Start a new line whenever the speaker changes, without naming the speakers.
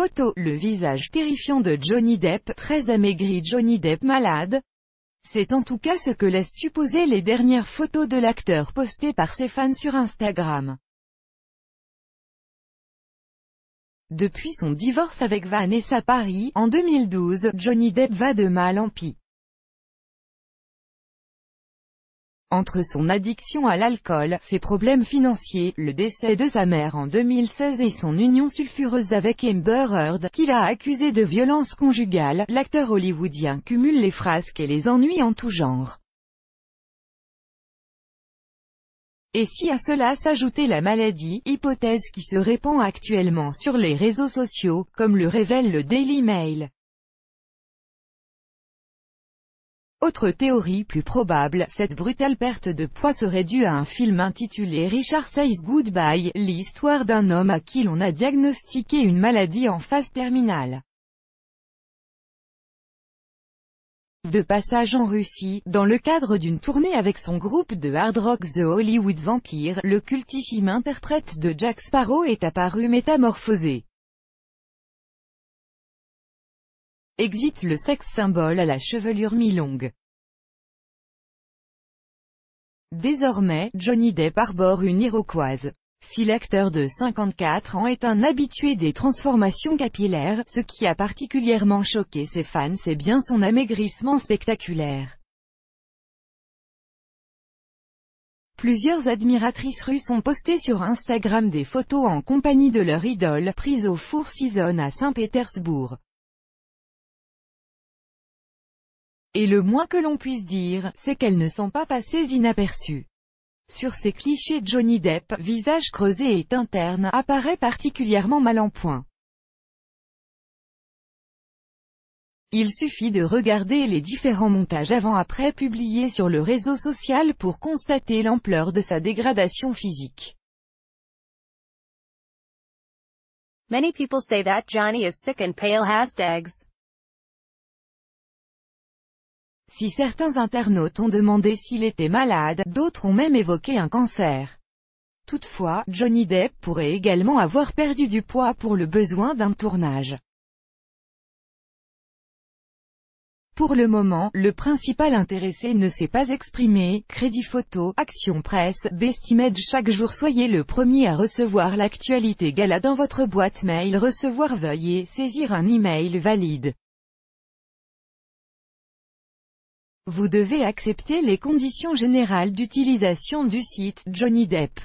Photo, le visage terrifiant de Johnny Depp, très amaigri Johnny Depp malade. C'est en tout cas ce que laissent supposer les dernières photos de l'acteur postées par ses fans
sur Instagram. Depuis son divorce avec Vanessa Paris, en 2012, Johnny Depp va de mal en pis. Entre son addiction à l'alcool, ses
problèmes financiers, le décès de sa mère en 2016 et son union sulfureuse avec Amber Heard, qu'il a accusé de violence conjugale, l'acteur hollywoodien cumule les frasques et
les ennuis en tout genre. Et si à cela s'ajoutait la maladie, hypothèse qui se répand actuellement sur les réseaux sociaux, comme le révèle le Daily Mail.
Autre théorie plus probable, cette brutale perte de poids serait due à un film intitulé Richard Says Goodbye, l'histoire d'un homme à qui l'on a diagnostiqué une maladie en
phase terminale. De passage
en Russie, dans le cadre d'une tournée avec son groupe de hard rock The Hollywood Vampire, le cultissime interprète de Jack Sparrow est apparu métamorphosé.
Exit le sexe symbole à la chevelure mi-longue. Désormais, Johnny Depp arbore
une iroquoise. Si l'acteur de 54 ans est un habitué des transformations capillaires, ce qui a particulièrement choqué ses fans c'est bien son amaigrissement spectaculaire.
Plusieurs admiratrices russes ont posté sur Instagram des photos en compagnie de leur idole, prise au four season à Saint-Pétersbourg. Et le moins
que l'on puisse dire, c'est qu'elles ne sont pas passées inaperçues. Sur ces clichés Johnny Depp, visage creusé et interne, apparaît particulièrement mal en point.
Il suffit de regarder les différents montages avant-après publiés sur le réseau social pour constater l'ampleur de sa dégradation physique. Many people say that Johnny is sick and pale
si certains internautes ont demandé s'il était malade, d'autres ont même évoqué un cancer. Toutefois, Johnny Depp pourrait également avoir perdu du poids pour le besoin d'un
tournage. Pour le moment, le
principal intéressé ne s'est pas exprimé, Crédit Photo, Action Presse, Best chaque jour soyez le premier à recevoir l'actualité gala dans votre boîte mail recevoir
veuillez saisir un email valide. Vous devez accepter les conditions générales d'utilisation du site Johnny Depp.